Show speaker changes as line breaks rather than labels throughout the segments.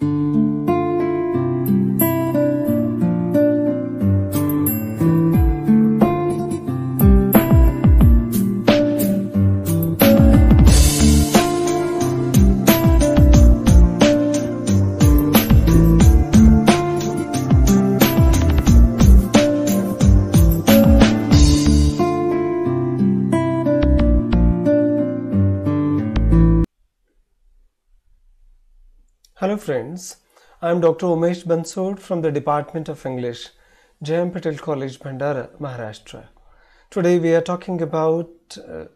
you. friends. I am Dr. Umesh Bansod from the Department of English, JM Patel College, Bhandara, Maharashtra. Today we are talking about uh,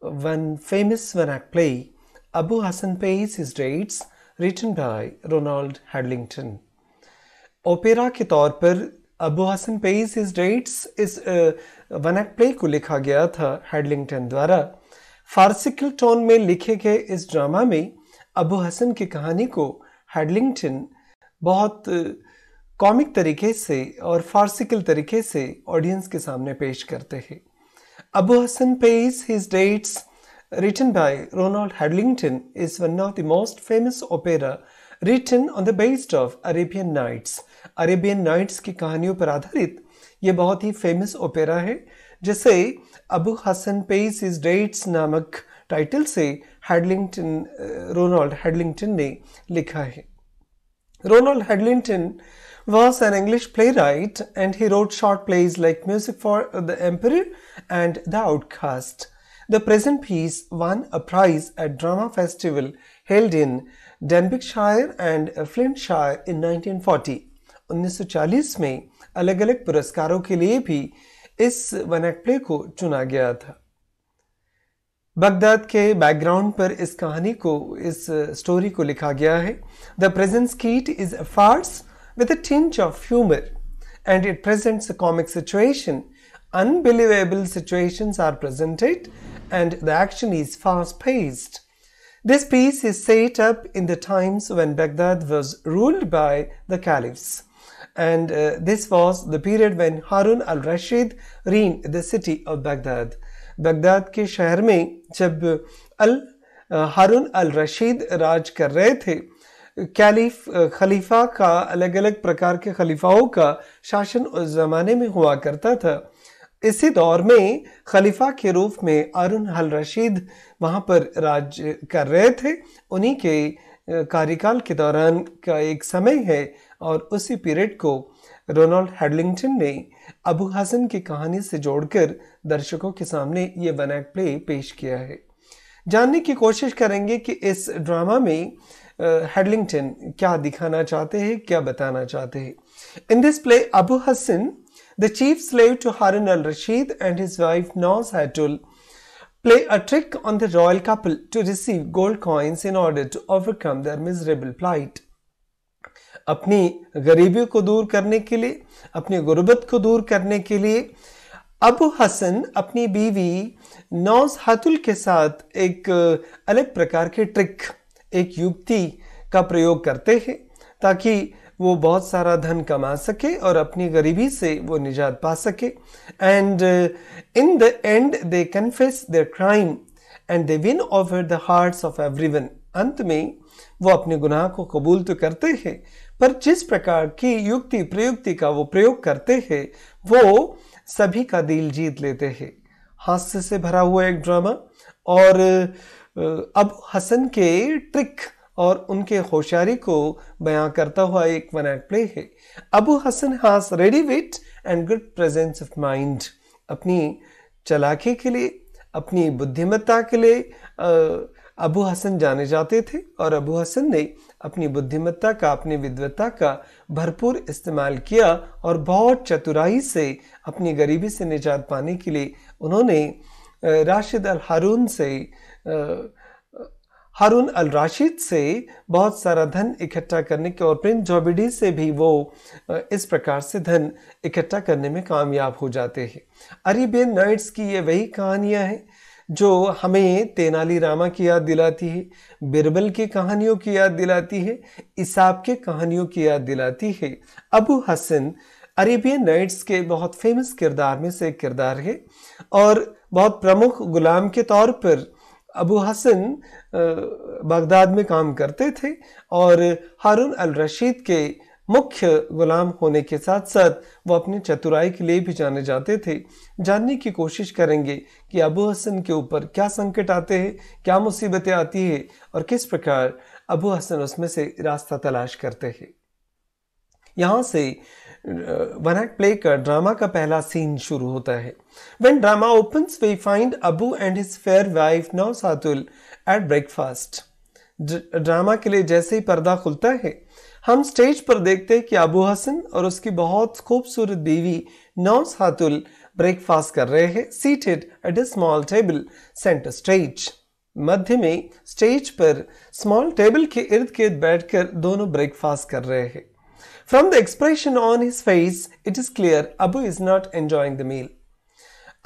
one famous Vernac play, Abu Hassan Pays His Dates, written by Ronald Hadlington. Opera के तौर पर Abu Hassan pays his debts is one act play को लिखा गया था हेडलिंगटन द्वारा फारसिकल tone में लिखे गए इस ड्रामा में अबू हसन की कहानी को हेडलिंगटन बहुत कॉमिक तरीके से और फार्सिकल तरीके से ऑडियंस के सामने पेश करते हैं Abu Hassan pays his debts written by Ronald Hadlington is one of the most famous opera written on the based of Arabian Nights Arabian Nights की कहानियों पर आधारित ये बहुत ही फेमस ओपेरा है जिसे Abu Hassan pays his debts नामक title से हेडलिंगटन रोनाल्ड हेडलिंगटन ने लिखा है Ronald Hadlington was an English playwright and he wrote short plays like music for the emperor and the outcast the present piece won a prize at drama festival held in Denbighshire and flint शायर इन 1940. 1940 में अलग अलग पुरस्कारों के लिए भी इस one act play को चुना गया था बगदाद के बैकग्राउंड पर इस कहानी को इस स्टोरी uh, को लिखा गया है the present skit is a farce with a tinge of humour and it presents a comic situation unbelievable situations are presented and the action is fast paced. This piece is set up in the times when Baghdad was ruled by the caliphs. And uh, this was the period when Harun al Rashid reigned the city of Baghdad. Baghdad के शहर में जब अल हारून al Rashid राज कर रहे थे caliph खलीफा का अलग अलग प्रकार के खलीफाओं का शासन उस ज़माने में हुआ करता था इसी दौर में खलीफा के रूप में अरुण हल रशीद वहाँ पर राज कर रहे थे उन्हीं के कार्यकाल के दौरान का एक समय है और उसी पीरियड को रोनाल्ड हेडलिंगटन ने अबू हसन की कहानी से जोड़कर दर्शकों के सामने ये वन एक्ट प्ले पेश किया है जानने की कोशिश करेंगे कि इस ड्रामा में हेडलिंगटन क्या दिखाना चाहते हैं क्या बताना चाहते हैं in this play Abu Hassan the chief slave to Harun al Rashid and his wife Nouzhatoul play a trick on the royal couple to receive gold coins in order to overcome their miserable plight. अपनी गरीबी को दूर करने के लिए अपनी गुर्बत को दूर करने के लिए अबू हसन अपनी बीवी नौज हतुल के साथ एक अलग प्रकार के ट्रिक एक युक्ति का प्रयोग करते हैं ताकि वो बहुत सारा धन कमा सके और अपनी गरीबी से वो निजात पा सके and in the end they confess the crime and they win over the hearts of everyone अंत में वो अपने गुनाह को कबूल तो करते हैं पर जिस प्रकार की युक्ति प्रयुक्ति का वो प्रयोग करते हैं वो सभी का दिल जीत लेते हैं हास्य से भरा हुआ एक ड्रामा और अब हसन के ट्रिक और उनके होशियारी को बयां करता हुआ एक वन एक्ट प्ले है Abu Hassan has ready wit and good presence of mind अपनी चलाकी के लिए अपनी बुद्धिमत्ता के लिए अबू हसन जाने जाते थे और अबू हसन ने अपनी बुद्धिमत्ता का अपनी विद्वत्ता का भरपूर इस्तेमाल किया और बहुत चतुराई से अपनी गरीबी से निजात पाने के लिए उन्होंने राशिद अल हारून से हारून अल राशिद से बहुत सारा धन इकट्ठा करने के और प्रिंस जॉबिडी से भी वो इस प्रकार से धन इकट्ठा करने में कामयाब हो जाते हैं अरेबियन नाइट्स की ये वही कहानियाँ हैं जो हमें रामा की याद दिलाती है बिरबल की कहानियों की याद दिलाती है इसाब के कहानियों की याद दिलाती है अबू हसन अरेबियन नाइट्स के बहुत फेमस किरदार में से एक किरदार है और बहुत प्रमुख गुलाम के तौर पर अबू हसन बगदाद में काम करते थे और हारून अल रशीद के मुख्य गुलाम होने के साथ साथ वो अपनी चतुराई के लिए भी जाने जाते थे जानने की कोशिश करेंगे कि अबू हसन के ऊपर क्या संकट आते हैं क्या मुसीबतें आती है और किस प्रकार अबू हसन उसमें से रास्ता तलाश करते हैं यहाँ से वन एक्ट प्ले का ड्रामा का पहला सीन शुरू होता है when drama open we find Abu and his fair wife Nouzhatoul at breakfast drama के लिए जैसे ही पर्दा खुलता है हम स्टेज पर देखते हैं कि अबू हसन और उसकी बहुत खूबसूरत बीवी नौस हातुल ब्रेकफास्ट कर रहे हैं seated at a small table centre stage मध्य में स्टेज पर स्मॉल टेबल के इर्द गिर्द बैठकर दोनों ब्रेकफास्ट कर रहे हैं from the expression on his face it is clear Abu is not enjoying the meal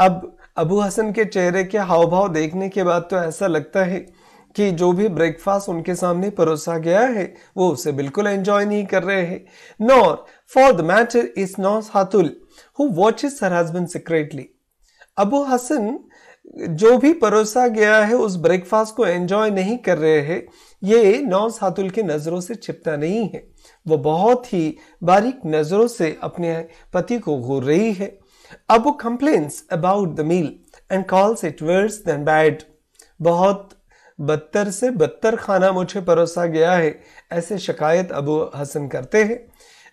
अब अबू हसन के चेहरे के हाव भाव देखने के बाद तो ऐसा लगता है कि जो भी ब्रेकफास्ट उनके सामने परोसा गया है वो उसे बिल्कुल एंजॉय नहीं कर रहे हैं nor for the matter is Nouzhatul who is her husband secretly Abu Hasan जो भी परोसा गया है उस ब्रेकफास्ट को एंजॉय नहीं कर रहे हैं ये नौस हातुल की नज़रों से छिपता नहीं है वो बहुत ही बारीक नज़रों से अपने पति को घूर रही है अब वो complains about the meal and calls it worse than bad बहुत बदतर से बदतर खाना मुझे परोसा गया है ऐसे शिकायत अबू हसन करते हैं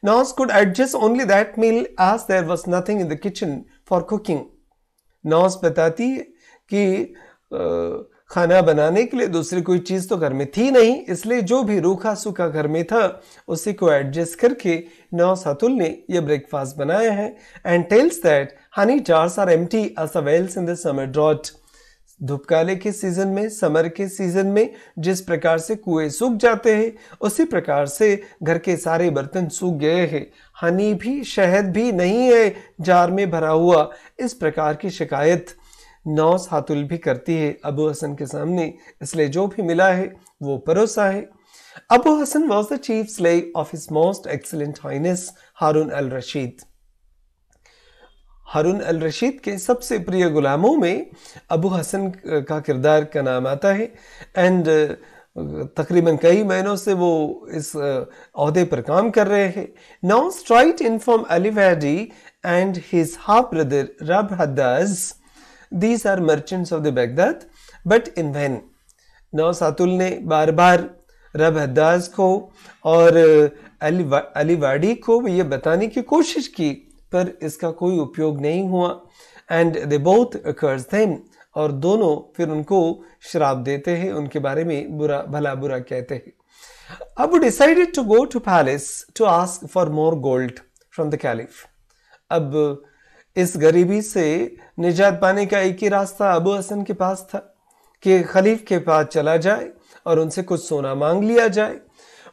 Nouz could adjust only that meal as there was nothing in the kitchen for cooking Nouz बताती है कि खाना बनाने के लिए दूसरी कोई चीज़ तो घर में थी नहीं इसलिए जो भी रूखा सूखा घर में था उसी को एडजस्ट करके नौ सतुल ने यह ब्रेकफास्ट बनाया है and tells that honey jars are empty as a wells in the summer drought धुपकाले के सीजन में समर के सीजन में जिस प्रकार से कुएं सूख जाते हैं उसी प्रकार से घर के सारे बर्तन सूख गए हैं हनी भी शहद भी नहीं है जार में भरा हुआ इस प्रकार की शिकायत नौस हातुल भी करती है अबू हसन के सामने इसलिए जो भी मिला है वो परोसा है Abu Hasan was the chief slave of His most excellent highness Harun al Rashid Harun al Rashid के सबसे प्रिय गुलामों में अबू हसन का किरदार का नाम आता है एंड तकरीबन कई महीनों से वो इस अहदे पर काम कर रहे हैं now straight in inform Ali Wadi and his half brother Rab Hadaj these are merchants of the Baghdad but in vain Nouzhatul ने बार बार रब हदाज को और अली अलीवाड़ी को ये बताने की कोशिश की पर इसका कोई उपयोग नहीं हुआ and they both accurse them और दोनों फिर उनको शराब देते हैं उनके बारे में बुरा भला बुरा कहते हैं अब decided to go to palace to ask for more gold from the caliph अब इस गरीबी से निजात पाने का एक ही रास्ता अबू हसन के पास था कि खलीफ के पास चला जाए और उनसे कुछ सोना मांग लिया जाए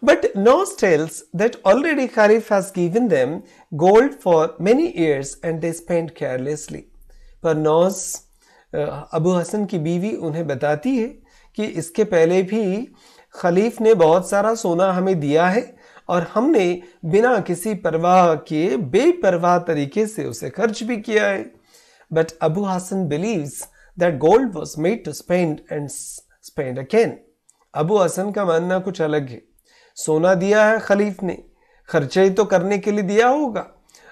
But Nos tells that already Kharif has given them gold for many years and they spend carelessly. पर नौज अबू हसन की बीवी उन्हें बताती है कि इसके पहले भी खलीफ ने बहुत सारा सोना हमें दिया है और हमने बिना किसी परवाह के बेपरवाह तरीके से उसे खर्च भी किया है but Abu Hasan believes that gold was made to spend and spend again Abu Hasan का मानना कुछ अलग है सोना दिया है खलीफ ने खर्चे तो करने के लिए दिया होगा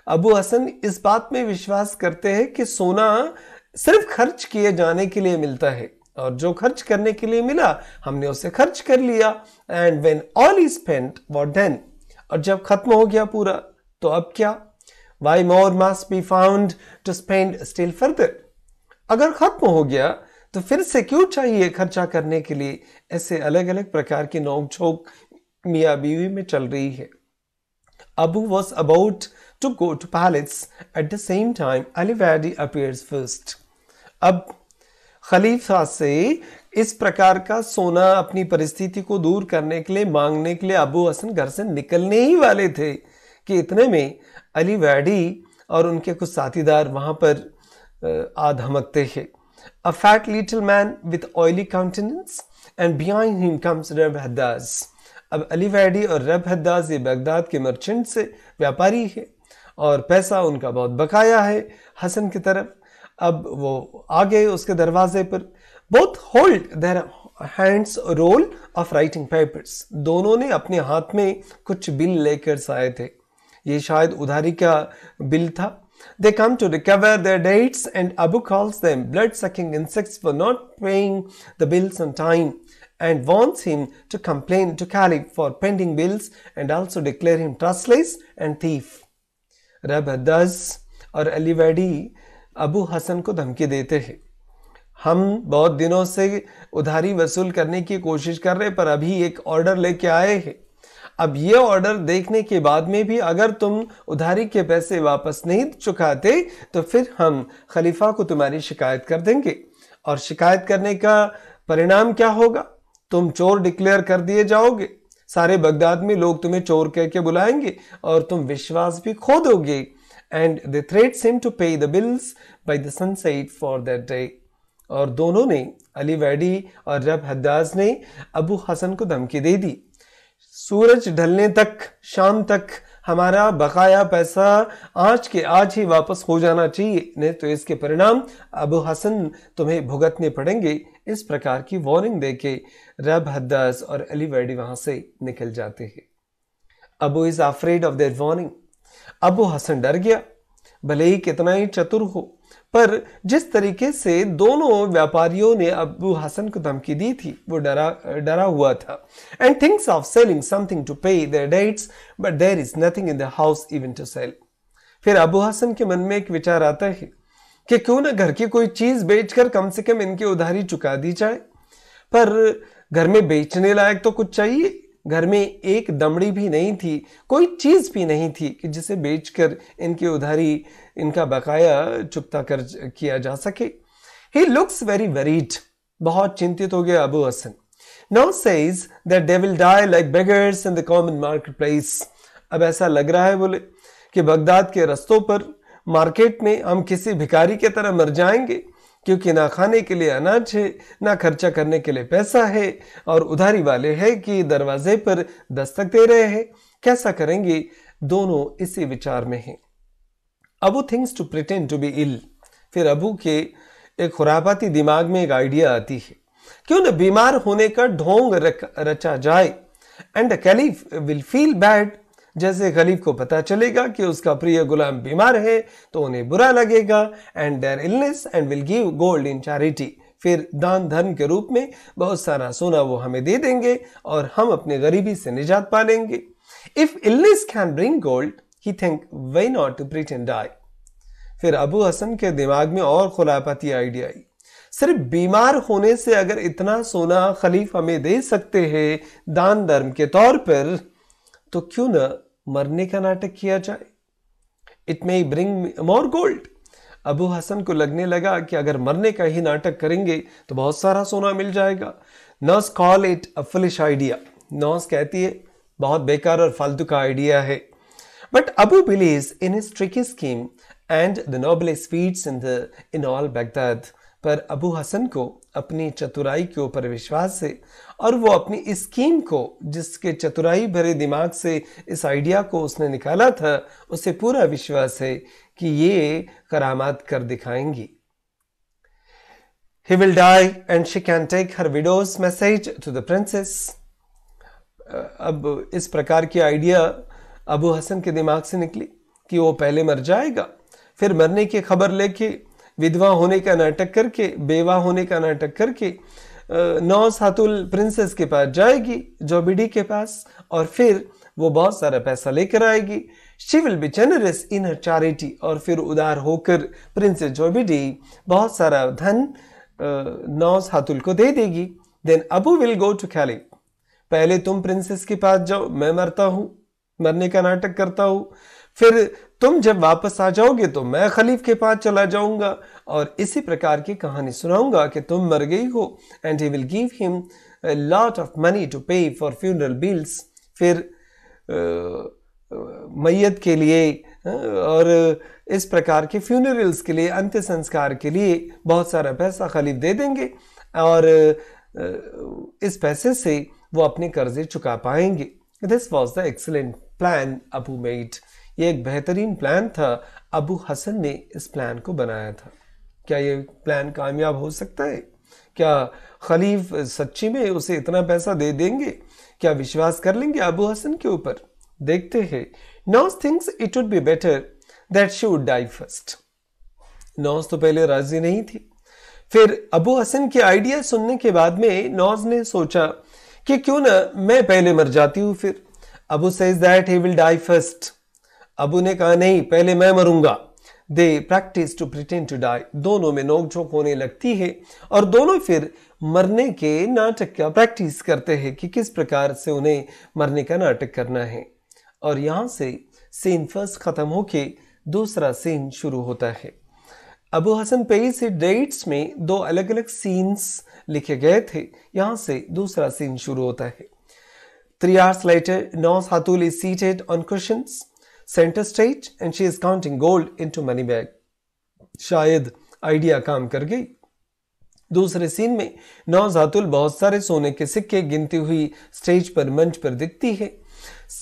अबू हसन इस बात में विश्वास करते हैं कि सोना सिर्फ खर्च किए जाने के लिए मिलता है और जो खर्च करने के लिए मिला हमने उसे खर्च कर लिया and when all is spent what then और जब खत्म हो गया पूरा तो अब क्या why more must be found to spend still further अगर खत्म हो गया तो फिर से क्यों चाहिए खर्चा करने के लिए ऐसे अलग अलग प्रकार की नोकझोंक मियाँ बीवी में चल रही है Abu was about to go to palace. At the same time Ali Wadi appears first. अब खलीफा से इस प्रकार का सोना अपनी परिस्थिति को दूर करने के लिए मांगने के लिए अबू हसन घर से निकलने ही वाले थे कि इतने में अली वैडी और उनके कुछ साथीदार वहाँ पर आ धमकते हैं a fat little man with oily countenance and beyond him comes Reb Hadaz अब अली वैडी और रब हद्दाज ये बगदाद के मर्चेंट से व्यापारी है और पैसा उनका बहुत बकाया है हसन की तरफ अब वो आ गए उसके दरवाजे पर बहुत hold their hands roll of writing papers दोनों ने अपने हाथ में कुछ बिल लेकर आए थे ये शायद उधारी का बिल था they come to recover their debts and Abu calls them blood sucking insects for not paying the bills on time and warns him to complain to Khalid for pending bills and also declare him trustless and thief. Rabdas और Ali Wadi Abu Hasan को धमकी देते हैं हम बहुत दिनों से उधारी वसूल करने की कोशिश कर रहे पर अभी एक ऑर्डर लेके आए हैं अब ये ऑर्डर देखने के बाद में भी अगर तुम उधारी के पैसे वापस नहीं चुकाते तो फिर हम खलीफा को तुम्हारी शिकायत कर देंगे और शिकायत करने का परिणाम क्या होगा तुम चोर डिक्लेयर कर दिए जाओगे सारे बगदाद में लोग तुम्हें चोर कह के बुलाएंगे और तुम विश्वास भी खो दोगे and they threaten him to pay the bills by the sunset for that day और दोनों ने अली वैडी और रब हद्दास ने अबू हसन को धमकी दे दी सूरज ढलने तक शाम तक हमारा बकाया पैसा आज के आज ही वापस हो जाना चाहिए नहीं तो इसके परिणाम अबू हसन तुम्हें भुगतने पड़ेंगे इस प्रकार की वार्निंग दे के रब हद्दास और अली वैडी वहां से निकल जाते हैं Abu is afraid of their warning Abu Hasan डर गया भले ही कितना ही चतुर हो पर जिस तरीके से दोनों व्यापारियों ने अबू हसन को धमकी दी थी वो डरा डरा हुआ था and thinks of selling something to pay their debts but there is nothing in the house even to sell फिर अबू हसन के मन में एक विचार आता है कि क्यों ना घर की कोई चीज बेचकर कम से कम इनकी उधारी चुका दी जाए पर घर में बेचने लायक तो कुछ चाहिए घर में एक दमड़ी भी नहीं थी कोई चीज भी नहीं थी कि जिसे बेचकर इनकी उधारी इनका बकाया चुकता कर किया जा सके ही लुक्स वेरी वरीड बहुत चिंतित हो गया Abu Hasan now says that they will die like beggars in the common market place अब ऐसा लग रहा है बोले कि बगदाद के रस्तों पर मार्केट में हम किसी भिखारी की तरह मर जाएंगे क्योंकि ना खाने के लिए अनाज है ना खर्चा करने के लिए पैसा है और उधारी वाले है कि दरवाजे पर दस्तक दे रहे हैं कैसा करेंगे दोनों इसी विचार में हैं Abu thinks to pretend to be ill फिर अबू के एक खुराबाती दिमाग में एक आइडिया आती है क्यों ना बीमार होने का ढोंग रचा जाए and caliph will feel bad जैसे खलीफ को पता चलेगा कि उसका प्रिय गुलाम बीमार है तो उन्हें बुरा लगेगा and their illness and will give gold in charity फिर दान धर्म के रूप में बहुत सारा सोना वो हमें दे देंगे और हम अपने गरीबी से निजात पा लेंगे if illness can bring gold he think why not too and I फिर अबू हसन के दिमाग में और खुलापती आइडिया आई सिर्फ बीमार होने से अगर इतना सोना खलीफ हमें दे सकते हैं दान धर्म के तौर पर तो क्यों ना मरने का नाटक किया जाए it may bring more gold Abu Hasan को लगने लगा कि अगर मरने का ही नाटक करेंगे तो बहुत सारा सोना मिल जाएगा Nouz call it a foolish idea Nouz कहती है बहुत बेकार और फालतू का आइडिया है but Abu believe in his tricky scheme and the noble speeds in the in all Baghdad पर अबू हसन को अपनी चतुराई के ऊपर विश्वास से और वो अपनी स्कीम को जिसके चतुराई भरे दिमाग से इस आइडिया को उसने निकाला था उसे पूरा विश्वास है कि ये करामात कर दिखाएंगी he will die and she can take her widow's message to the princess अब इस प्रकार की आइडिया अबू हसन के दिमाग से निकली कि वो पहले मर जाएगा फिर मरने की खबर लेके विधवा होने का नाटक करके बेवा होने का नाटक करके नौ सातुल प्रिंसेस के पास जाएगी जॉबिडी के पास और फिर वो बहुत सारा पैसा लेकर आएगी she will be generous in her charity और फिर उदार होकर प्रिंसेस जॉबिडी बहुत सारा धन नौ सातुल को दे देगी then Abu will go to caliph पहले तुम प्रिंसेस के पास जाओ मैं मरता हूँ मरने का नाटक करता हूँ फिर तुम जब वापस आ जाओगे तो मैं खलीफ के पास चला जाऊंगा और इसी प्रकार की कहानी सुनाऊंगा कि तुम मर गई हो and he will give him lot of money to pay for funeral bills फिर मैयत के लिए और इस प्रकार के फ्यूनरल्स के लिए अंत्य संस्कार के लिए बहुत सारा पैसा खलीफ दे देंगे और इस पैसे से वो अपने कर्जे चुका पाएंगे this was the excellent plan Abu made ये एक बेहतरीन प्लान था अबू हसन ने इस प्लान को बनाया था क्या ये प्लान कामयाब हो सकता है क्या खलीफ सच्ची में उसे इतना पैसा दे देंगे क्या विश्वास कर लेंगे अबू हसन के ऊपर देखते हैं Nouz thinks it would be better that she would die first Nouz तो पहले राजी नहीं थी फिर अबू हसन के आइडिया सुनने के बाद में नॉज ने सोचा कि क्यों ना मैं पहले मर जाती हूं फिर Abu says that he will die first Abu ने कहा नहीं पहले मैं मरूंगा they practice to pretend to die दोनों में नोकझोंक होने लगती है और दोनों फिर मरने के नाटक का प्रैक्टिस करते हैं कि किस प्रकार से उन्हें मरने का नाटक करना है और यहाँ से सीन फर्स्ट ख़त्म होके दूसरा सीन शुरू होता है अबू हसन पेई से डेट्स में दो अलग अलग सीन्स लिखे गए थे यहाँ से दूसरा सीन शुरू होता है three hours later Nouzhatul is seated on cushion centre stage and she is counting gold into money bag शायद आइडिया काम कर गई दूसरे सीन में नौजातुल बहुत सारे सोने के सिक्के गिनती हुई स्टेज पर मंच पर दिखती है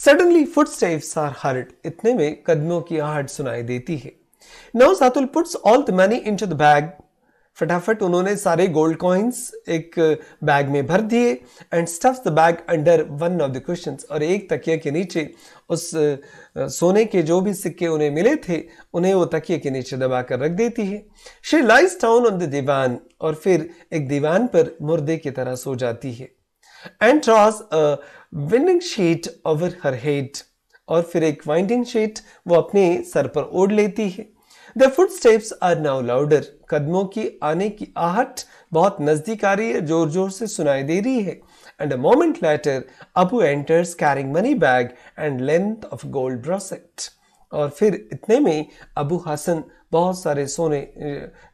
suddenly foot footsteps are heard इतने में कदमों की आहट सुनाई देती है Nouzhatul puts all the money into the bag फटाफट उन्होंने सारे गोल्ड कॉइन्स एक बैग में भर दिए and stuff the bag under one of the cushion और एक तकिया के नीचे उस सोने के जो भी सिक्के उन्हें मिले थे उन्हें वो तकिए के नीचे दबा कर रख देती है she lies down on the divan और फिर एक दीवान पर मुर्दे की तरह सो जाती है and draws winding sheet over her head और फिर एक वाइंडिंग शीट वो अपने सर पर ओढ़ लेती है the footsteps are now louder कदमों की आने की आहट बहुत नजदीक आ रही है जोर जोर से सुनाई दे रही है and a moment later Abu enters carrying money bag and length of gold bracelet. और फिर इतने में अबू हसन बहुत सारे सोने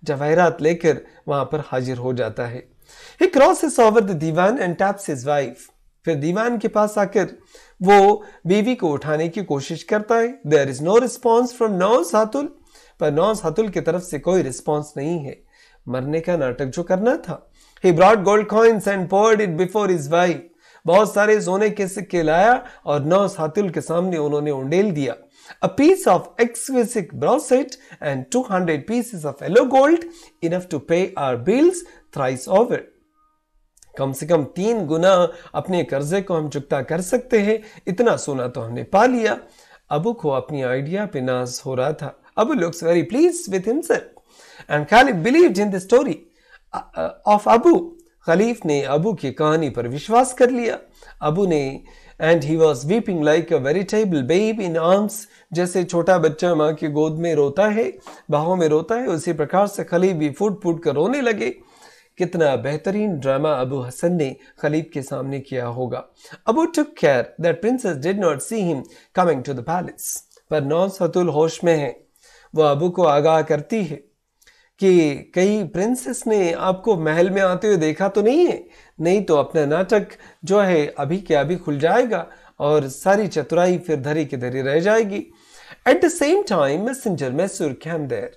जवाहरात लेकर वहां पर हाजिर हो जाता है he crosses over the divan and taps his wife फिर दीवान के पास आकर वो बीवी को उठाने की कोशिश करता है there is no response from Nouzhatul पर नौ सातुल की तरफ से कोई रिस्पॉन्स नहीं है मरने का नाटक जो करना था he brought gold coins and poured it before his wife बहुत सारे सोने के सिक्के लाया और नौ सातुल के सामने उन्होंने उंडेल दिया a piece of exquisite broset and 200 pieces of yellow gold enough to pay our bills thrice over कम से कम तीन गुना अपने कर्जे को हम चुकता कर सकते हैं इतना सोना तो हमने पा लिया अब को अपनी आइडिया पे नाज हो रहा था अब looks very pleased with himself and caliph believe in the story of Abu खलीफ ने अबू की कहानी पर विश्वास कर लिया अबू ने and he was weeping like a veritable babe in arms जैसे छोटा बच्चा माँ की गोद में रोता है बाहों में रोता है उसी प्रकार से खलीफ भी फूट फूट कर रोने लगे कितना बेहतरीन ड्रामा अबू हसन ने खलीफ के सामने किया होगा Abu took care that princess did not see him coming to the palace पर नौ सतुल होश में है वह अबू को आगाह करती है कि कहीं प्रिंसेस ने आपको महल में आते हुए देखा तो नहीं है नहीं तो अपना नाटक जो है अभी के अभी खुल जाएगा और सारी चतुराई फिर धरी के धरी रह जाएगी at the same time messenger Mesrour came there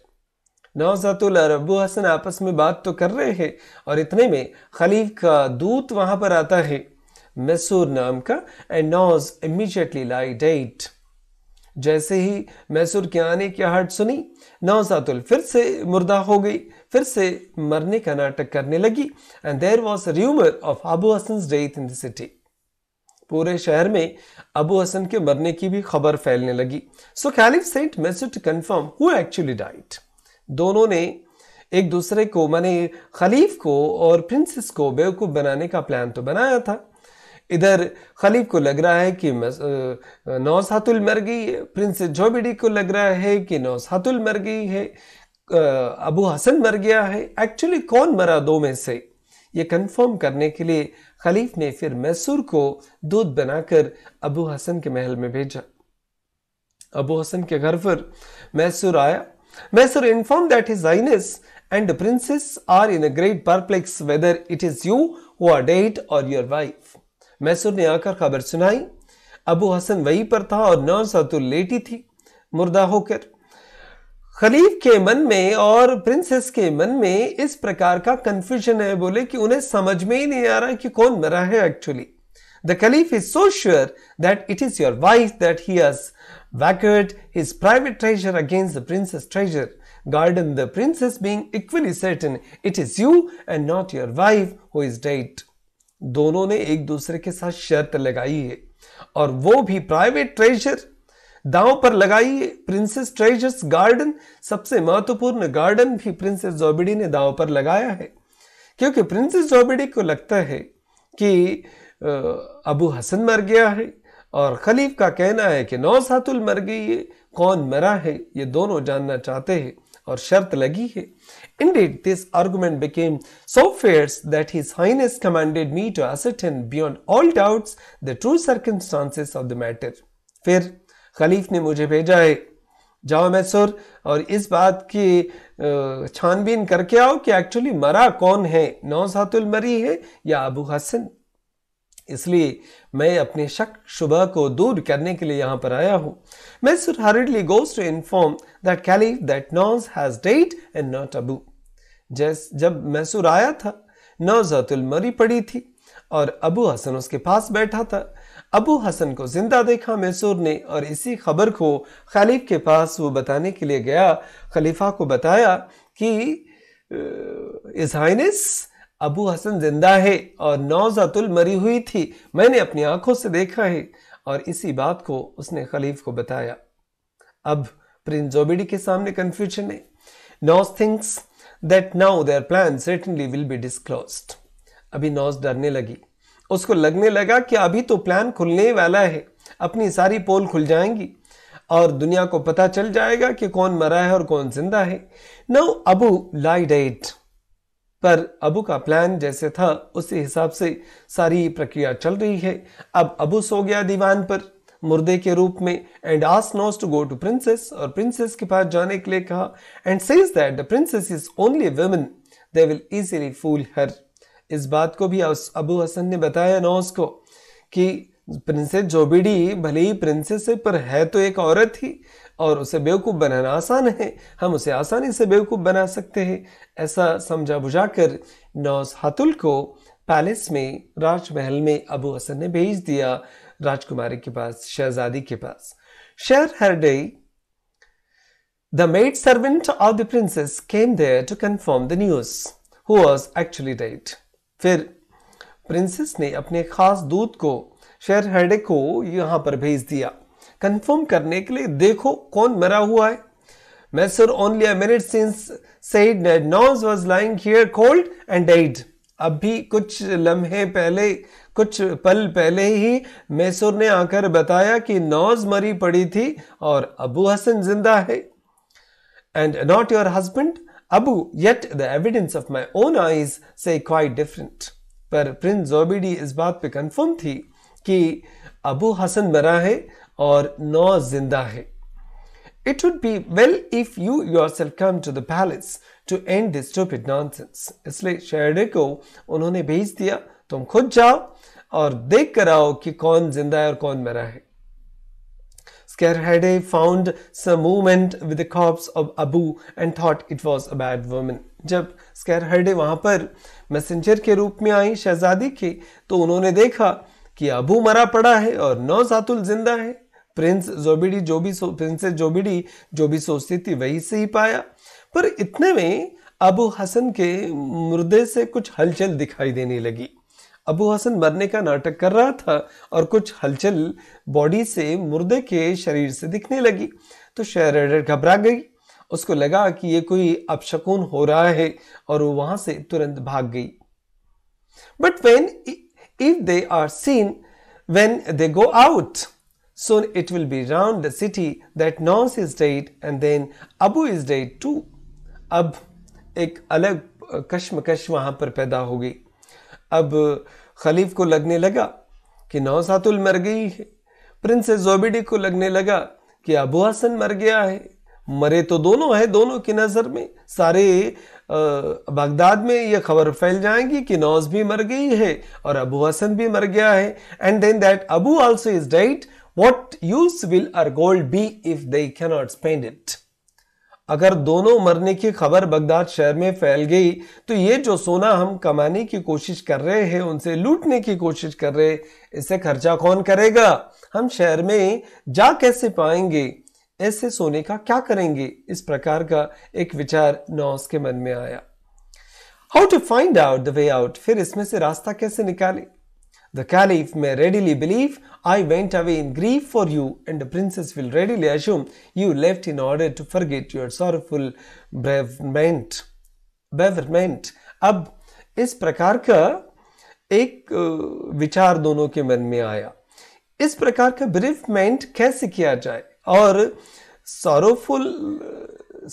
Nouzhatul और अबू हसन आपस में बात तो कर रहे हैं और इतने में खलीफ का दूत वहां पर आता है मैसूर नाम का and Nouz immediately lay dead जैसे ही मैसूर के आने की आहट सुनी नौसातुल फिर से मुर्दा हो गई फिर से मरने का नाटक करने लगी and there was rumour of Abu Hasan death in the city पूरे शहर में अबू हसन के मरने की भी खबर फैलने लगी so caliph sent Mesrour to confirm who actually died दोनों ने एक दूसरे को माने खलीफ को और प्रिंसेस को बेवकूफ़ बनाने का प्लान तो बनाया था इधर खलीफ को लग रहा है कि नौसातुल गई है प्रिंस जोबिडी को लग रहा है कि नौसातुल गई है अबू हसन मर गया है एक्चुअली कौन मरा दो में से ये कंफर्म करने के लिए खलीफ ने फिर मैसूर को दूध बनाकर अबू हसन के महल में भेजा अबू हसन के घर पर मैसूर आया Mesrour inform that his highness and princess are in a great perplex whether it is you you who are dead or Mesrour ने आकर खबर सुनाई अबू हसन वहीं पर था और नौ सातुल तो लेटी थी मुर्दा होकर खलीफ के मन में और प्रिंसेस के मन में इस प्रकार का कंफ्यूजन है बोले कि उन्हें समझ में ही नहीं आ रहा कि कौन मरा है actually the caliph is so sure that it is your wife that he has वैक्यूट his private treasure against the princess treasure garden the princess being equally certain it is you and not your wife who is dead दोनों ने एक दूसरे के साथ शर्त लगाई है और वो भी प्राइवेट ट्रेजर दांव पर लगाई है प्रिंसेस ट्रेजर्स गार्डन सबसे महत्वपूर्ण गार्डन भी प्रिंसेस जोबिडी ने दांव पर लगाया है क्योंकि प्रिंसेस जोबिडी को लगता है कि अबू हसन मर गया है और खलीफ का कहना है कि नौसातुल मर गई है कौन मरा है ये दोनों जानना चाहते हैं और शर्त लगी है indeed this argument became so fierce that his highness commanded me to in beyond all doubt the true circumstances of the matter फिर खलीफ ने मुझे भेजा है जाओ मैसूर और इस बात की छानबीन करके आओ कि एक्चुअली मरा कौन है नौ सातुल मरी है या अबू हसन इसलिए मैं अपने शक शुभ को दूर करने के लिए यहाँ पर आया हूँ Mesrour hurriedly goes to inform that caliph that Nouz has dead and not Abu Hasan जब मैसूर आया था नौजातुल मरी पड़ी थी और अबू हसन उसके पास बैठा था अबू हसन को जिंदा देखा मैसूर ने और इसी खबर को खलीफ के पास वो बताने के लिए गया खलीफा को बताया कि इज हाइनेस अबू हसन जिंदा है और नौजातुल मरी हुई थी मैंने अपनी आंखों से देखा है और इसी बात को उसने खलीफ को बताया अब प्रिंस जोबिडी के सामने कंफ्यूजन है Nouz thinks that now their plan certainly will be disclosed अभी नौज डरने लगी उसको लगने लगा कि अभी तो प्लान खुलने वाला है अपनी सारी पोल खुल जाएंगी और दुनिया को पता चल जाएगा कि कौन मरा है और कौन जिंदा है नाउ अबू लाइड एट पर अबू का प्लान जैसे था उसी हिसाब से सारी प्रक्रिया चल रही है अब अबू सो गया दीवान पर मुर्दे के रूप में एंड आस Nouz to go to princess और प्रिंसेस के पास जाने के लिए कहा and says that the princess is only woman they will easily fool her इस बात को भी अबू हसन ने बताया नोस को कि प्रिंसेस जोबीडी भले ही प्रिंसेस है पर है तो एक औरत ही और उसे बेवकूफ़ बनाना आसान है हम उसे आसानी से बेवकूफ़ बना सकते हैं ऐसा समझा बुझा कर नौस हतुल को पैलेस में राजमहल में अबू हसन ने भेज दिया राजकुमारी के पास शहजादी के पास शहर her day the maid servant of the princess came there to confirm the news who was actually dead फिर प्रिंसेस ने अपने खास दूत को शहर हरडे को यहां पर भेज दिया कंफर्म करने के लिए देखो कौन मरा हुआ है Mesrour only a minute since said Nouz was lying here cold and dead अभी कुछ लम्हे पहले कुछ पल पहले ही मैसूर ने आकर बताया कि नौज मरी पड़ी थी और अबू हसन जिंदा है and not your husband Abu yet the evidence of my own eyes से क्वाइट डिफरेंट पर प्रिंस जोबीडी इस बात पे कंफर्म थी कि अबू हसन मरा है और नौ जिंदा है it would be well if you yourself come to the palace to end this stupid nonsense इसलिए शेरडे को उन्होंने भेज दिया तुम खुद जाओ और देख कर आओ कि कौन जिंदा है और कौन मरा है Scarehede found some movement with the corpse of Abu and thought it was a bad woman. जब पर messenger के रूप में आई शहजादी के तो उन्होंने देखा कि अबू मरा पड़ा है और नौ जिंदा है प्रिंस जोबिडी जो भी प्रिंसेस जोबिडी जो भी सोचती थी वही सही पाया पर इतने में अबू हसन के मुर्दे से कुछ हलचल दिखाई देने लगी अबू हसन मरने का नाटक कर रहा था और कुछ हलचल बॉडी से मुर्दे के शरीर से दिखने लगी तो शेयर घबरा गई उसको लगा कि ये कोई अपशकुन हो रहा है और वो वहां से तुरंत भाग गई but when if they are seen when they go out Soon it will be round the city that Nons is dead and then Abu is dead too. अब एक अलग कश्मकश वहाँ पर पैदा हो गई अब खलीफ को लगने लगा कि नौसातुल मर गई है प्रिंसेस जोबिडी को लगने लगा कि अबू हसन मर गया है मरे तो दोनों है दोनों की नज़र में सारे बगदाद में यह खबर फैल जाएगी कि नौज भी मर गई है और अबू हसन भी मर गया है and then that Abu also is died What use will our gold be if they cannot spend it अगर दोनों मरने की खबर बगदाद शहर में फैल गई तो ये जो सोना हम कमाने की कोशिश कर रहे हैं उनसे लूटने की कोशिश कर रहे इसे खर्चा कौन करेगा हम शहर में जा कैसे पाएंगे ऐसे सोने का क्या करेंगे इस प्रकार का एक विचार नौस के मन में आया how to find out the way out फिर इसमें से रास्ता कैसे निकाले The caliph may readily believe, I went away in grief for you, and the princess will readily assume you left in order to forget your sorrowful bereavement. bereavement. अब इस प्रकार का एक विचार दोनों के मन में आया इस प्रकार का bereavement कैसे किया जाए और sorrowful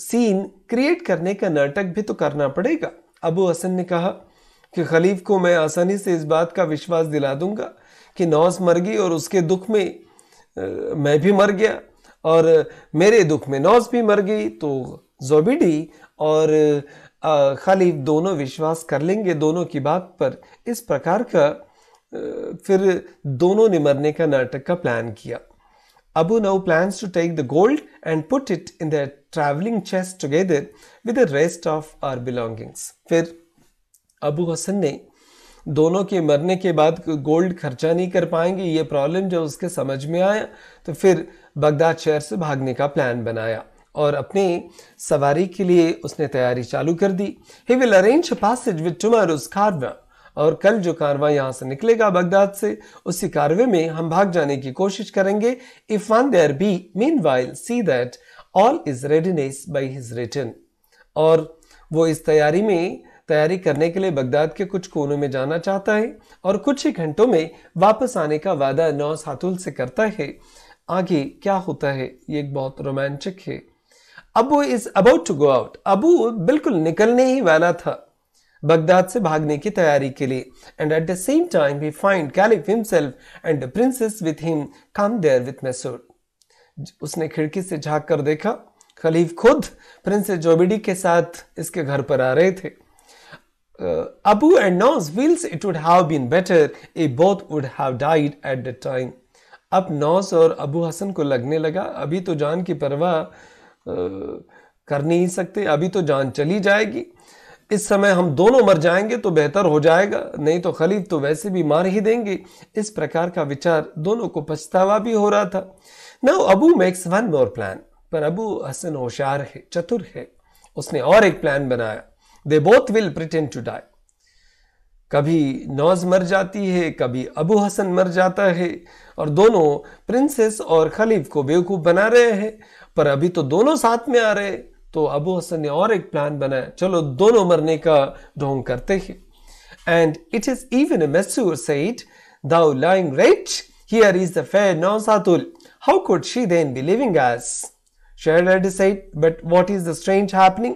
scene क्रिएट करने का नाटक भी तो करना पड़ेगा अबू हसन ने कहा कि खलीफ को मैं आसानी से इस बात का विश्वास दिला दूंगा कि नौस मर गई और उसके दुख में मैं भी मर गया और मेरे दुख में नौस भी मर गई तो जोबिडी और खलीफ दोनों विश्वास कर लेंगे दोनों की बात पर इस प्रकार का फिर दोनों ने मरने का नाटक का प्लान किया Abu now plan to take the gold and put it in the travelling chest together with the rest of our belongings फिर अबू हसन ने दोनों के मरने के बाद गोल्ड खर्चा नहीं कर पाएंगे ये प्रॉब्लम जब उसके समझ में आया तो फिर बगदाद शहर से भागने का प्लान बनाया और अपने सवारी के लिए उसने तैयारी चालू कर दी he will arrange passage with tomorrow उस कारवा और कल जो कारवा यहाँ से निकलेगा बगदाद से उसी कारवे में हम भाग जाने की कोशिश करेंगे if one there be meanwhile see that all is readiness by his return और वो इस तैयारी में तैयारी करने के लिए बगदाद के कुछ कोनों में जाना चाहता है और कुछ ही घंटों में वापस आने का वादा नौ सातुल से करता है आगे क्या होता है ये एक बहुत रोमांचक है Abu is about to go out Abu बिल्कुल निकलने ही वाला था बगदाद से भागने की तैयारी के लिए and at the same time he find caliph himself and the princess with him come there with Mesrour उसने खिड़की से झांक कर देखा खलीफ खुद प्रिंसेस जोबिडी के साथ इसके घर पर आ रहे थे uh, Abu and Nas wills, it would have been better if both would have died at the time. अब नौस और अबू हसन को लगने लगा अभी तो जान की परवाह कर नहीं सकते अभी तो जान चली जाएगी इस समय हम दोनों मर जाएंगे तो बेहतर हो जाएगा नहीं तो खलीफ तो वैसे भी मार ही देंगे इस प्रकार का विचार दोनों को पछतावा भी हो रहा था now Abu makes one more plan पर अबू हसन होशियार है चतुर है उसने और एक प्लान बनाया they both will pretend to die कभी नौज मर जाती है कभी अबू हसन मर जाता है और दोनों प्रिंसेस और खलीफ को बेवकूफ बना रहे हैं पर अभी तो दोनों साथ में आ रहे तो अबू हसन ने और एक प्लान बनाया चलो दोनों मरने का ढोंग करते हैं and it is even a Mesrour said thou lying right here is the fair Nausatul how could she then be living as share but what is the strange happening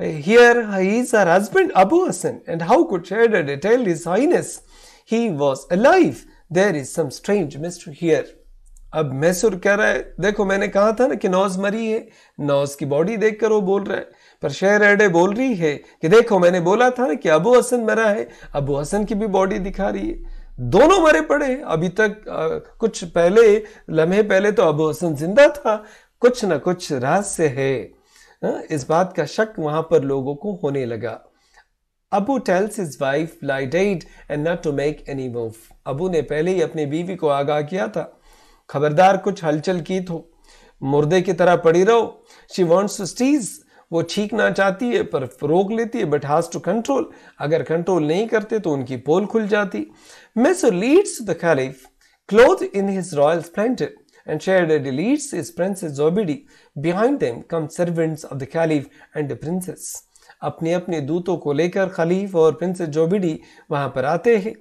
Here he is her husband Abu Hassan and how could Shahrazad tell his highness he was alive? There is some strange mystery here. अब मैसूर कह रहा है देखो मैंने कहा था ना कि नौज मरी है नौज की बॉडी देखकर वो बोल रहा है पर शेर एडे बोल रही है कि देखो मैंने बोला था ना कि अबू हसन मरा है अबू हसन की भी बॉडी दिखा रही है दोनों मरे पड़े हैं अभी तक आ, कुछ पहले लम्हे पहले तो अबू हसन जिंदा था कुछ ना कुछ रहस्य है हाँ, इस बात का शक वहां पर लोगों को होने लगा Abu tells his wife lie and not to make any move Abu ने पहले ही अपनी बीवी को आगाह किया था खबरदार कुछ हलचल की तो मुर्दे की तरह पड़ी रहो शी वॉन्ट्स टू स्टीज वो छींकना चाहती है पर रोक लेती है बट हाज टू कंट्रोल अगर कंट्रोल नहीं करते तो उनकी पोल खुल जाती miss leads the caliph cloth in his royal splendour and Sherade leads his princess is Zobidi behind them come servants of the caliph and the princess अपने अपने दूतों को लेकर खलीफ और प्रिंसेस जोबिडी वहां पर आते हैं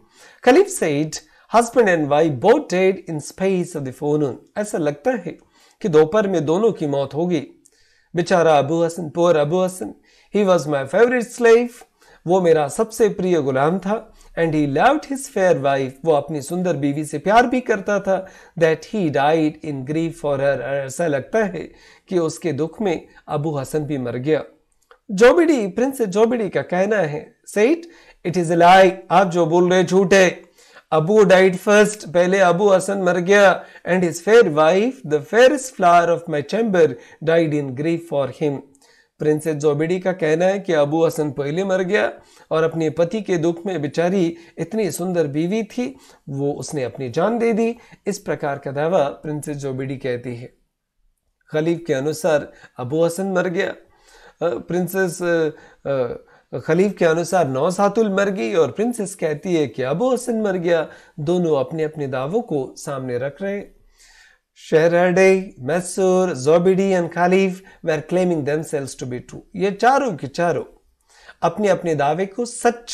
caliph said husband and wife both dead in space of the फोनून ऐसा लगता है कि दोपहर में दोनों की मौत हो गई बेचारा Abu Hassan poor Abu Hassan he was my favourite slave वो मेरा सबसे प्रिय गुलाम था and he loved his fair wife वो अपनी सुंदर बीवी से प्यार भी करता था that he died in grief for her ऐसा लगता है कि उसके दुख में अबू हसन भी मर गया जोबिडी प्रिंस जोबिडी का कहना है सेट इट इज लाइक आप जो बोल रहे झूठ है अबू डाइड फर्स्ट पहले अबू हसन मर गया and his fair wife the fairest flower of my chamber died in grief for him princess Zobidi का कहना है कि अबू हसन पहले मर गया और अपने पति के दुख में बेचारी इतनी सुंदर बीवी थी वो उसने अपनी जान दे दी इस प्रकार का दावा प्रिंसेस जोबीडी कहती है खलीफ के अनुसार अबू हसन मर गया प्रिंसेस खलीफ के अनुसार नौसातुल मर गई और प्रिंसेस कहती है कि अबू हसन मर गया दोनों अपने अपने दावों को सामने रख रहे Sherade, and Zobidi they are claiming claiming themselves to be true ये चारों के चारों अपने अपने दावे को सच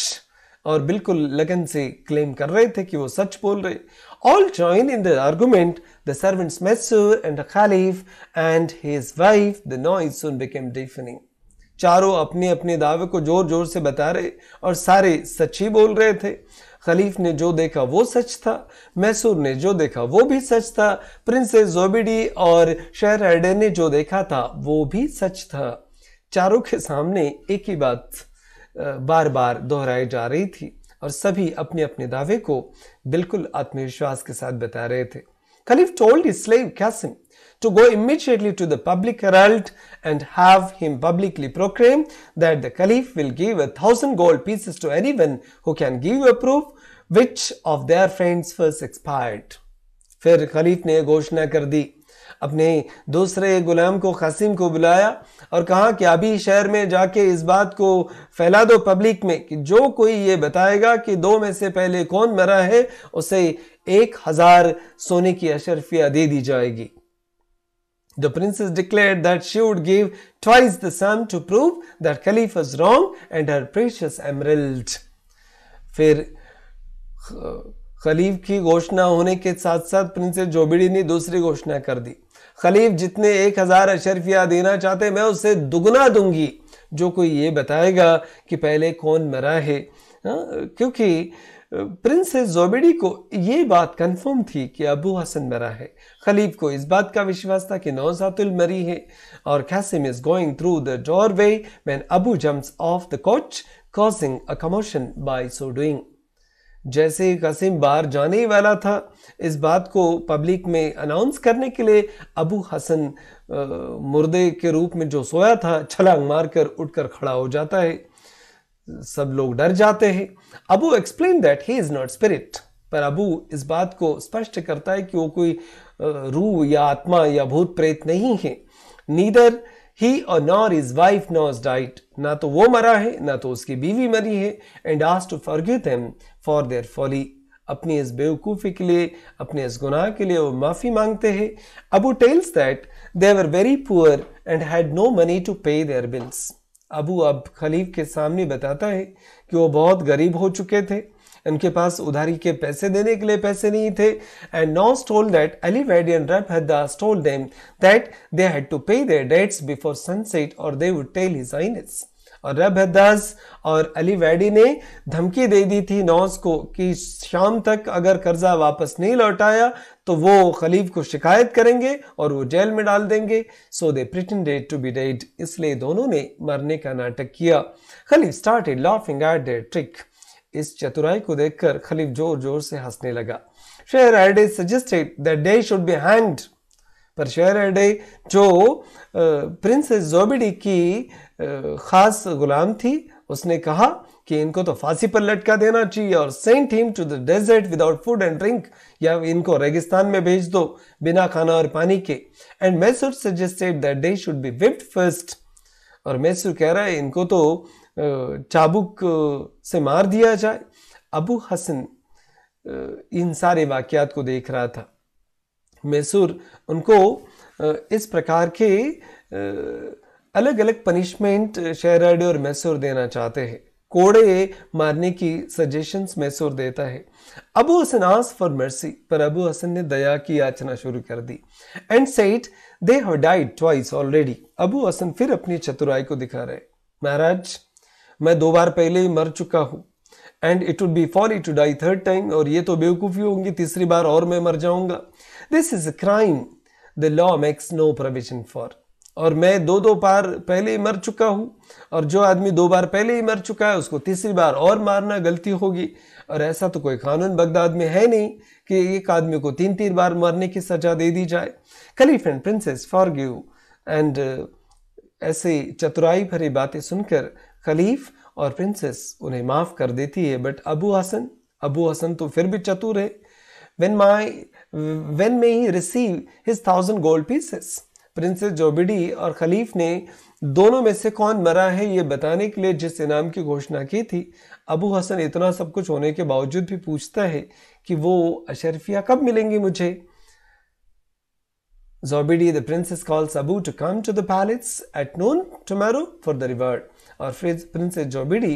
और बिल्कुल लगन से क्लेम कर रहे थे कि वो सच बोल रहे all join in the argument the servants Mesrour and caliph and his wife the noise soon became deafening चारों अपने अपने दावे को जोर जोर से बता रहे और सारे सच ही बोल रहे थे खलीफ ने जो देखा वो सच था मैसूर ने जो देखा वो भी सच था प्रिंसेस जोबिडी और शहर ने जो देखा था वो भी सच था चारों के सामने एक ही बात बार बार दोहराई जा रही थी और सभी अपने अपने दावे को बिल्कुल आत्मविश्वास के साथ बता रहे थे Khalif told his slave Qasim to go immediately to the public herald and have him publicly proclaim that the Caliph will give a thousand gold pieces to anyone who can give a proof which of their friends first expired. फिर खलीफ ने घोषणा कर दी अपने दूसरे गुलाम को कसिम को बुलाया और कहा कि अभी शहर में जाके इस बात को फैला दो पब्लिक में कि जो कोई ये बताएगा कि दो में से पहले कौन मरा है उसे एक हजार सोने की अशरफिया दे दी जाएगी the princess declare that she would give twice the sum to prove that Caliph is wrong and her precious emerald फिर खलीफ की घोषणा होने के साथ साथ प्रिंसेस जोबिडी ने दूसरी घोषणा कर दी खलीफ जितने एक हज़ार अशरफिया देना चाहते मैं उससे दुगना दूंगी जो कोई ये बताएगा कि पहले कौन मरा है हा? क्योंकि प्रिंसेस जोबेडी को ये बात कंफर्म थी कि अबू हसन मरा है खलीफ को इस बात का विश्वास था कि नौजातुल मरी है और कैसे is going through the doorway man Abu jumps off the coach causing a commotion by so doing जैसे ही कासिम बाहर जाने ही वाला था इस बात को पब्लिक में अनाउंस करने के लिए अबू हसन मुर्दे के रूप में जो सोया था छलांग मारकर उठकर खड़ा हो जाता है सब लोग डर जाते हैं Abu explain that he is not spirit पर अबू इस बात को स्पष्ट करता है कि वो कोई रूह या आत्मा या भूत प्रेत नहीं है नीदर ही और nor his wife knows died ना तो वो मरा है ना तो उसकी बीवी मरी है and ask to forgive him for their folly अपनी इस बेवकूफ़ी के लिए अपने इस गुनाह के लिए वो माफ़ी मांगते हैं Abu tells that they were very poor and had no money to pay their bills Abu अब खलीफ के सामने बताता है कि वो बहुत गरीब हो चुके थे उनके पास उधारी के पैसे देने के लिए पैसे नहीं थे एंड नो स्टोल दैट एलिवेड एंड रफ had stole them that they had to pay their debts before sunset or they would tell his highness or रब हदास और अली वैडी ने धमकी दे दी थी नौस को कि शाम तक अगर कर्जा वापस नहीं लौटाया तो वो खलीफ को शिकायत करेंगे और वो जेल में डाल देंगे so they pretended to be dead इसलिए दोनों ने मरने का नाटक किया caliph started laughing at their trick इस चतुराई को देखकर खलीफ जोर जोर से हंसने लगा Sherade suggested the they should be hand पर शेर एडे जो प्रिंस जोबिडी की खास गुलाम थी उसने कहा कि इनको तो फांसी पर लटका देना चाहिए और sent him to the desert without food and drink या इनको रेगिस्तान में भेज दो बिना खाना और पानी के and Mesrour suggested that they should be whipped first और मैसूर कह रहा है इनको तो चाबुक से मार दिया जाए अबू हसन इन सारे वाक्यात को देख रहा था मैसूर उनको इस प्रकार के अलग अलग पनिशमेंट शेरड और मैसूर देना चाहते हैं कोड़े मारने की सजेशंस मैसूर देता है अबू हसन आस फॉर मर्सी पर अबू हसन ने दया की याचना शुरू कर दी and said they have died twice already Abu Hassan फिर अपनी चतुराई को दिखा रहे महाराज मैं दो बार पहले ही मर चुका हूँ and it would be for it die third time और ये तो बेवकूफ़ी होंगी तीसरी बार और मैं मर जाऊंगा this is a crime the law makes no provision for और मैं दो दो बार पहले ही मर चुका हूँ और जो आदमी दो बार पहले ही मर चुका है उसको तीसरी बार और मारना गलती होगी और ऐसा तो कोई कानून बगदाद में है नहीं कि एक आदमी को तीन तीन बार मरने की सजा दे दी जाए caliph and princess forgive and ऐसे चतुराई भरी बातें सुनकर खलीफ और प्रिंसेस उन्हें माफ़ कर देती है but Abu Hassan Abu Hassan तो फिर भी चतुर है when my when may he receive his thousand gold pieces princess Zobidi और खलीफ ने दोनों में से कौन मरा है ये बताने के लिए जिस इनाम की घोषणा की थी अबू हसन इतना सब कुछ होने के बावजूद भी पूछता है कि वो अशरफिया कब मिलेंगी मुझे Zorbidi the princess calls Abu to come to the palace at noon tomorrow for the reward. और प्रिंसेस जोबिडी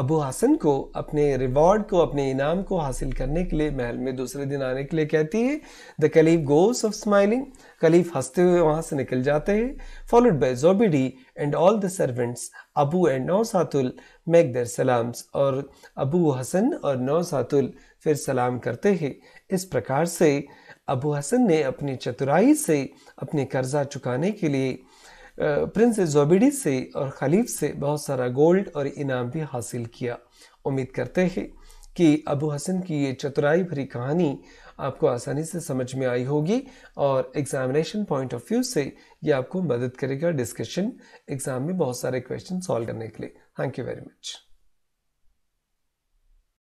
अबू हसन को अपने रिवॉर्ड को अपने इनाम को हासिल करने के लिए महल में दूसरे दिन आने के लिए कहती है the caliph goes off smiling caliph हंसते हुए वहाँ से निकल जाते हैं followed by Zobidi and all the servants Abu and Nausatul make their सलाम्स और अबू हसन और नौसातुल फिर सलाम करते हैं इस प्रकार से अबू हसन ने अपनी चतुराई से अपने कर्जा चुकाने के लिए प्रिंस जोबिडी से और खलीफ से बहुत सारा गोल्ड और इनाम भी हासिल किया उम्मीद करते हैं कि अबू हसन की ये चतुराई भरी कहानी आपको आसानी से समझ में आई होगी और एग्जामिनेशन पॉइंट ऑफ व्यू से ये आपको मदद करेगा डिस्कशन एग्ज़ाम में बहुत सारे क्वेश्चन सॉल्व करने के लिए थैंक यू वेरी मच